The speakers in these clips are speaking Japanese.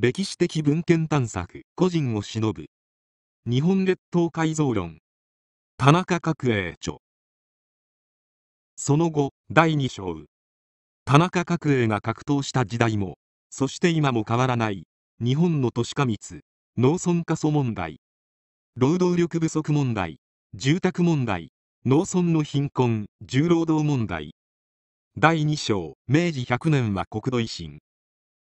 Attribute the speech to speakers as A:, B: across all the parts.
A: 歴史的文献探索個人をしぶ日本列島改造論田中角栄著その後第2章田中角栄が格闘した時代もそして今も変わらない日本の都市化密農村過疎問題労働力不足問題住宅問題農村の貧困重労働問題第2章明治100年は国土維新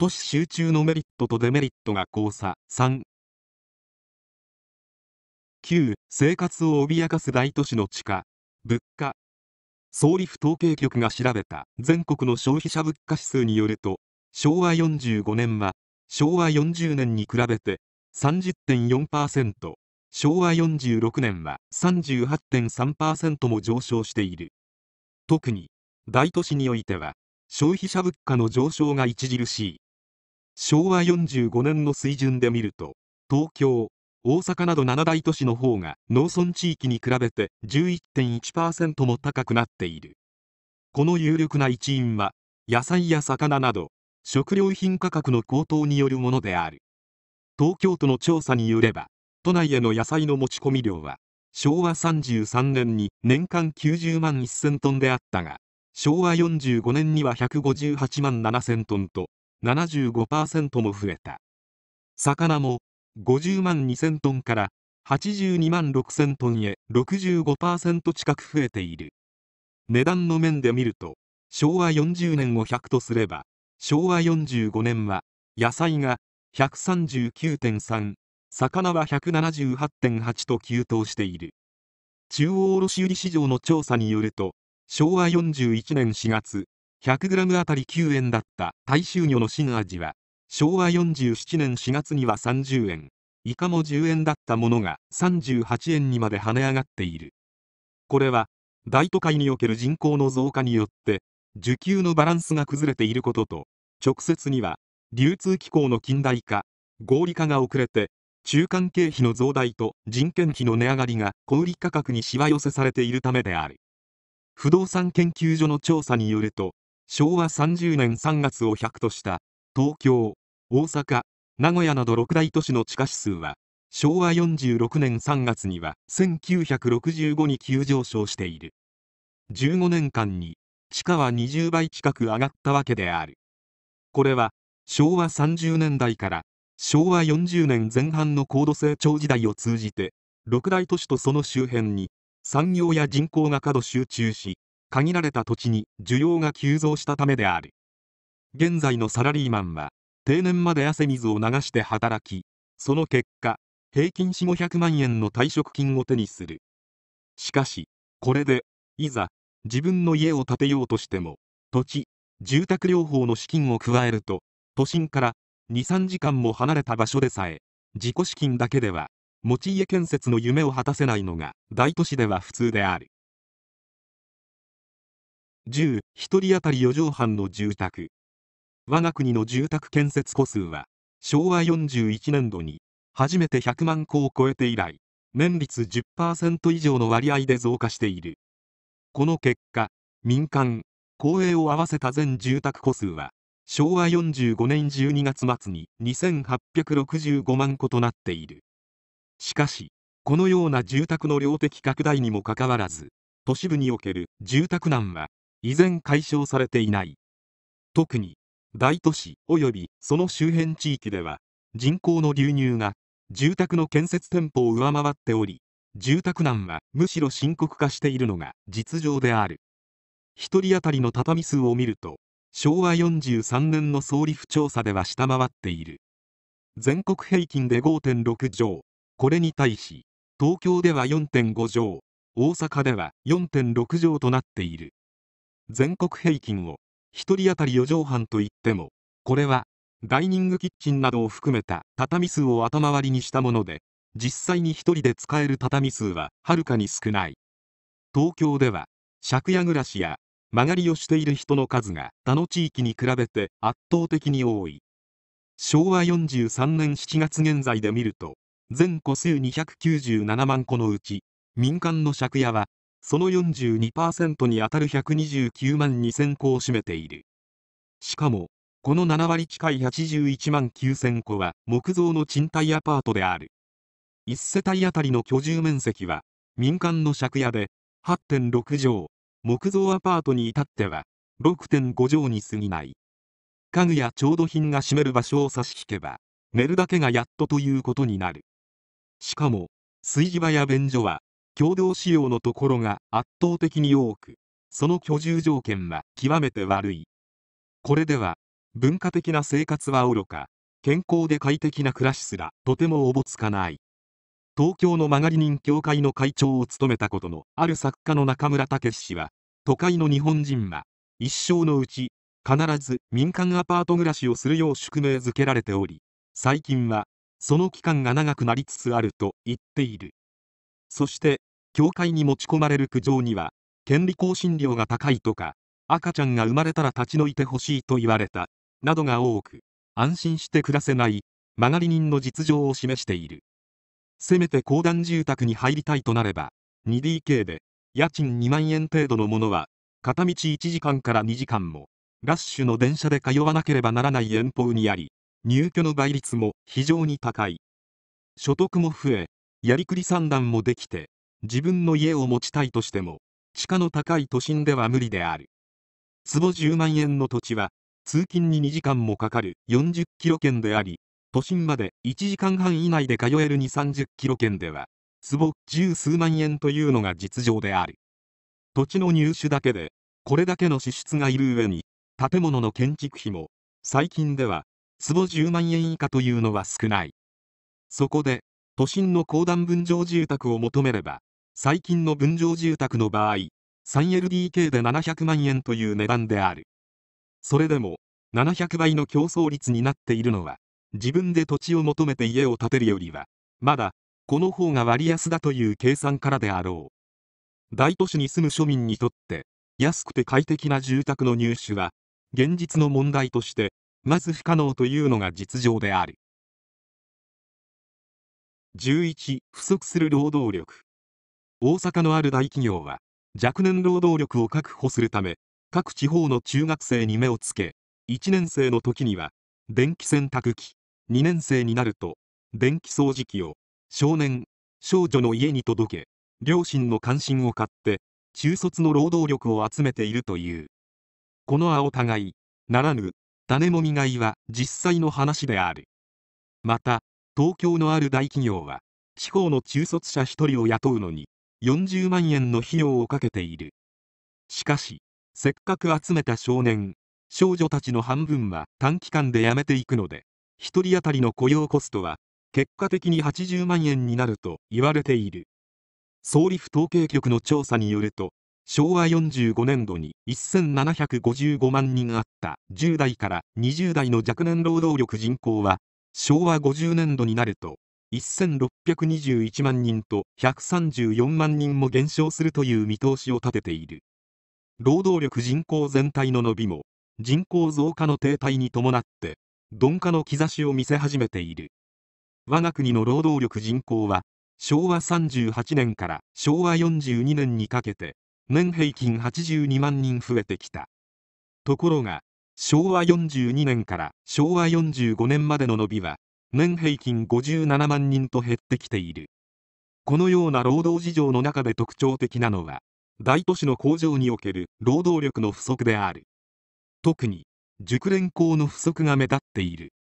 A: 都市集中のメリットとデメリットが交差3 9生活を脅かす大都市の地価物価総理府統計局が調べた全国の消費者物価指数によると昭和45年は昭和40年に比べて30.4%昭和46年は38.3%も上昇している特に大都市においては消費者物価の上昇が著しい昭和45年の水準で見ると東京大阪など7大都市の方が農村地域に比べて11.1%も高くなっているこの有力な一因は野菜や魚など食料品価格の高騰によるものである東京都の調査によれば都内への野菜の持ち込み量は昭和33年に年間90万1000トンであったが昭和45年には158万7000トンと75%も増えた魚も50万2000トンから82万6000トンへ65%近く増えている値段の面で見ると昭和40年を100とすれば昭和45年は野菜が139.3魚は178.8と急騰している中央卸売市場の調査によると昭和41年4月 100g あたり9円だった大衆魚の新味は昭和47年4月には30円イカも10円だったものが38円にまで跳ね上がっているこれは大都会における人口の増加によって需給のバランスが崩れていることと直接には流通機構の近代化合理化が遅れて中間経費の増大と人件費の値上がりが小売価格にしわ寄せされているためである不動産研究所の調査によると昭和30年3月を100とした東京、大阪、名古屋など6大都市の地価指数は昭和46年3月には1965に急上昇している15年間に地価は20倍近く上がったわけであるこれは昭和30年代から昭和40年前半の高度成長時代を通じて六大都市とその周辺に産業や人口が過度集中し限られた土地に需要が急増したためである現在のサラリーマンは定年まで汗水を流して働きその結果平均4500万円の退職金を手にするしかしこれでいざ自分の家を建てようとしても土地住宅療法の資金を加えると都心から23時間も離れた場所でさえ自己資金だけでは持ち家建設の夢を果たせないのが大都市では普通である101人当たり4畳半の住宅我が国の住宅建設戸数は昭和41年度に初めて100万戸を超えて以来年率10%以上の割合で増加しているこの結果民間公営を合わせた全住宅戸数は昭和45年12月末に2865万戸となっているしかしこのような住宅の量的拡大にもかかわらず都市部における住宅難は依然解消されていない特に大都市及びその周辺地域では人口の流入が住宅の建設店舗を上回っており住宅難はむしろ深刻化しているのが実情である1人当たりの畳数を見ると昭和43年の総理府調査では下回っている全国平均で5.6畳これに対し東京では4.5畳大阪では4.6畳となっている全国平均を1人当たり4畳半といってもこれはダイニングキッチンなどを含めた畳数を頭割りにしたもので実際に1人で使える畳数ははるかに少ない東京では借家暮らしや曲がりをしている人の数が他の地域に比べて圧倒的に多い昭和43年7月現在で見ると全戸数297万戸のうち民間の借家はその42%に当たる129万2000戸を占めている。しかも、この7割近い81万9000戸は木造の賃貸アパートである。1世帯あたりの居住面積は、民間の借家で8.6畳、木造アパートに至っては6.5畳に過ぎない。家具や調度品が占める場所を差し引けば、寝るだけがやっとということになる。しかも、炊事場や便所は共同使用のところが圧倒的に多くその居住条件は極めて悪いこれでは文化的な生活はおろか健康で快適な暮らしすらとてもおぼつかない東京の曲がり人協会の会長を務めたことのある作家の中村武氏は都会の日本人は一生のうち必ず民間アパート暮らしをするよう宿命づけられており最近はその期間が長くなりつつあると言っているそして教会に持ち込まれる苦情には権利更新料が高いとか赤ちゃんが生まれたら立ち退いてほしいと言われたなどが多く安心して暮らせない曲がり人の実情を示しているせめて公団住宅に入りたいとなれば 2DK で家賃2万円程度のものは片道1時間から2時間もラッシュの電車で通わなければならない遠方にあり入居の倍率も非常に高い所得も増えやりくり算段もできて自分の家を持ちたいとしても地価の高い都心では無理である坪10万円の土地は通勤に2時間もかかる40キロ圏であり都心まで1時間半以内で通える2 3 0キロ圏では坪十数万円というのが実情である土地の入手だけでこれだけの支出がいる上に建物の建築費も最近では坪10万円以下というのは少ないそこで都心の公団分譲住宅を求めれば、最近の分譲住宅の場合、3LDK で700万円という値段である。それでも、700倍の競争率になっているのは、自分で土地を求めて家を建てるよりは、まだ、この方が割安だという計算からであろう。大都市に住む庶民にとって、安くて快適な住宅の入手は、現実の問題として、まず不可能というのが実情である。11不足する労働力大阪のある大企業は若年労働力を確保するため各地方の中学生に目をつけ1年生の時には電気洗濯機2年生になると電気掃除機を少年少女の家に届け両親の関心を買って中卒の労働力を集めているというこの青互いならぬ種もみがいは実際の話であるまた東京のある大企業は地方の中卒者1人を雇うのに40万円の費用をかけているしかしせっかく集めた少年少女たちの半分は短期間で辞めていくので1人当たりの雇用コストは結果的に80万円になると言われている総理府統計局の調査によると昭和45年度に1755万人あった10代から20代の若年労働力人口は昭和50年度になると1621万人と134万人も減少するという見通しを立てている労働力人口全体の伸びも人口増加の停滞に伴って鈍化の兆しを見せ始めている我が国の労働力人口は昭和38年から昭和42年にかけて年平均82万人増えてきたところが昭和42年から昭和45年までの伸びは年平均57万人と減ってきているこのような労働事情の中で特徴的なのは大都市の工場における労働力の不足である特に熟練工の不足が目立っている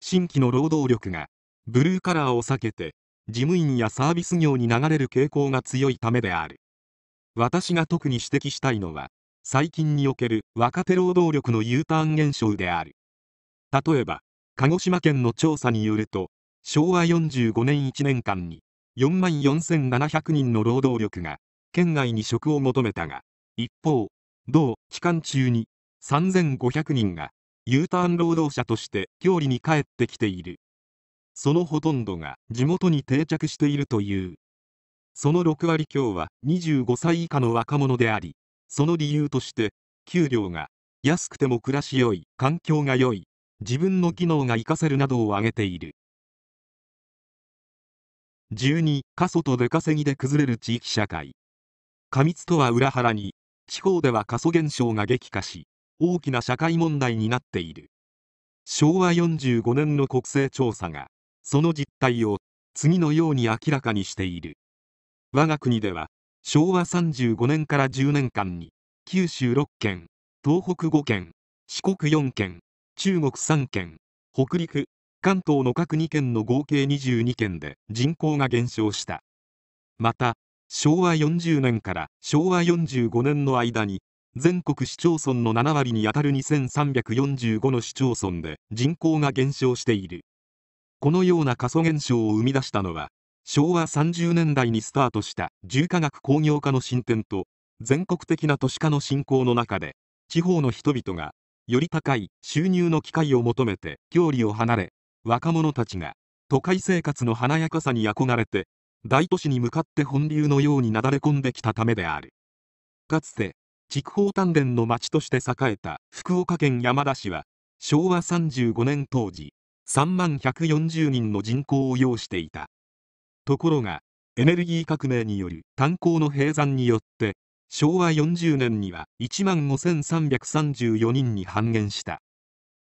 A: 新規の労働力がブルーカラーを避けて事務員やサービス業に流れる傾向が強いためである私が特に指摘したいのは最近における若手労働力の U ターン現象である例えば鹿児島県の調査によると昭和45年1年間に4万4700人の労働力が県外に職を求めたが一方同期間中に3500人が U ターン労働者として郷里に帰ってきているそのほとんどが地元に定着しているというその6割強は25歳以下の若者でありその理由として給料が安くても暮らし良い環境が良い自分の技能が活かせるなどを挙げている12過疎と出稼ぎで崩れる地域社会過密とは裏腹に地方では過疎現象が激化し大きな社会問題になっている昭和45年の国勢調査がその実態を次のように明らかにしている我が国では昭和35年から10年間に九州6県東北5県四国4県中国3県北陸関東の各2県の合計22県で人口が減少したまた昭和40年から昭和45年の間に全国市町村の7割にあたる2345の市町村で人口が減少しているこのような過疎現象を生み出したのは昭和30年代にスタートした重化学工業化の進展と全国的な都市化の進行の中で地方の人々がより高い収入の機会を求めて郷里を離れ若者たちが都会生活の華やかさに憧れて大都市に向かって本流のようになだれ込んできたためであるかつて筑豊丹田の町として栄えた福岡県山田市は昭和35年当時3万140人の人口を要していたところがエネルギー革命による炭鉱の閉山によって昭和40年には1万5334人に半減した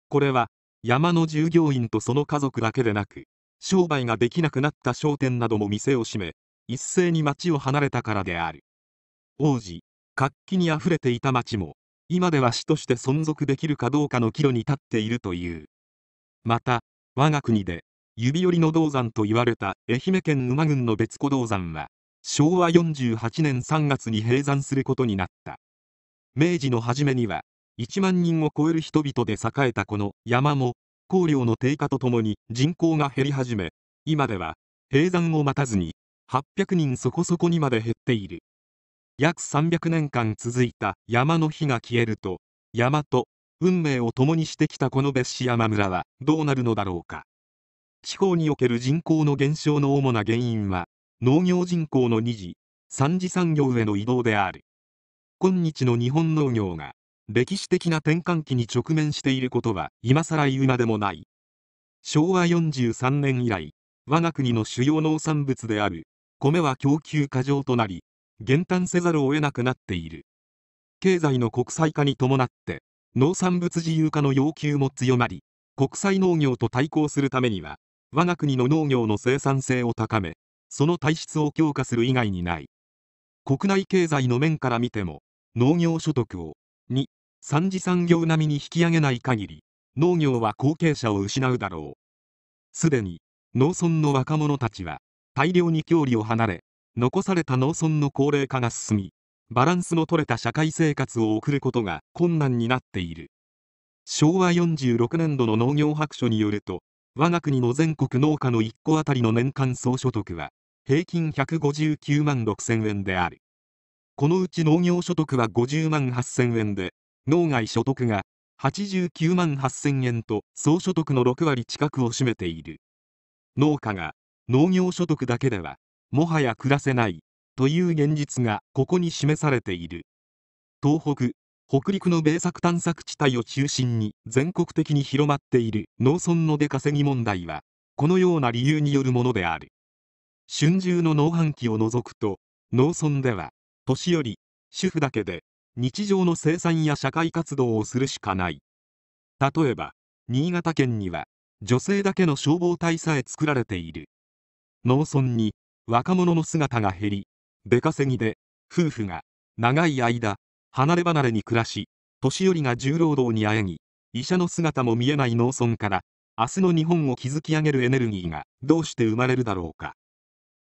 A: これは山の従業員とその家族だけでなく商売ができなくなった商店なども店を閉め一斉に町を離れたからである王子活気にあふれていた町も今では市として存続できるかどうかの岐路に立っているというまた我が国で指折りの銅山と言われた愛媛県沼郡の別湖銅山は昭和48年3月に閉山することになった明治の初めには1万人を超える人々で栄えたこの山も工量の低下とともに人口が減り始め今では閉山を待たずに800人そこそこにまで減っている約300年間続いた山の火が消えると山と運命を共にしてきたこの別市山村はどうなるのだろうか地方における人口の減少の主な原因は農業人口の2次3次産業への移動である今日の日本農業が歴史的な転換期に直面していることは今更言うまでもない昭和43年以来我が国の主要農産物である米は供給過剰となり減反せざるを得なくなっている経済の国際化に伴って農産物自由化の要求も強まり国際農業と対抗するためには我が国の農業の生産性を高めその体質を強化する以外にない国内経済の面から見ても農業所得を2三次産業並みに引き上げない限り農業は後継者を失うだろうすでに農村の若者たちは大量に郷里を離れ残された農村の高齢化が進みバランスの取れた社会生活を送ることが困難になっている昭和46年度の農業白書によると我が国の全国農家の1戸当たりの年間総所得は平均159万6000円であるこのうち農業所得は50万8000円で農外所得が89万8000円と総所得の6割近くを占めている農家が農業所得だけではもはや暮らせないという現実がここに示されている東北北陸の米作探索地帯を中心に全国的に広まっている農村の出稼ぎ問題はこのような理由によるものである春秋の農繁期を除くと農村では年寄り主婦だけで日常の生産や社会活動をするしかない例えば新潟県には女性だけの消防隊さえ作られている農村に若者の姿が減り出稼ぎで夫婦が長い間離れ離れに暮らし、年寄りが重労働にあえぎ、医者の姿も見えない農村から、明日の日本を築き上げるエネルギーがどうして生まれるだろうか。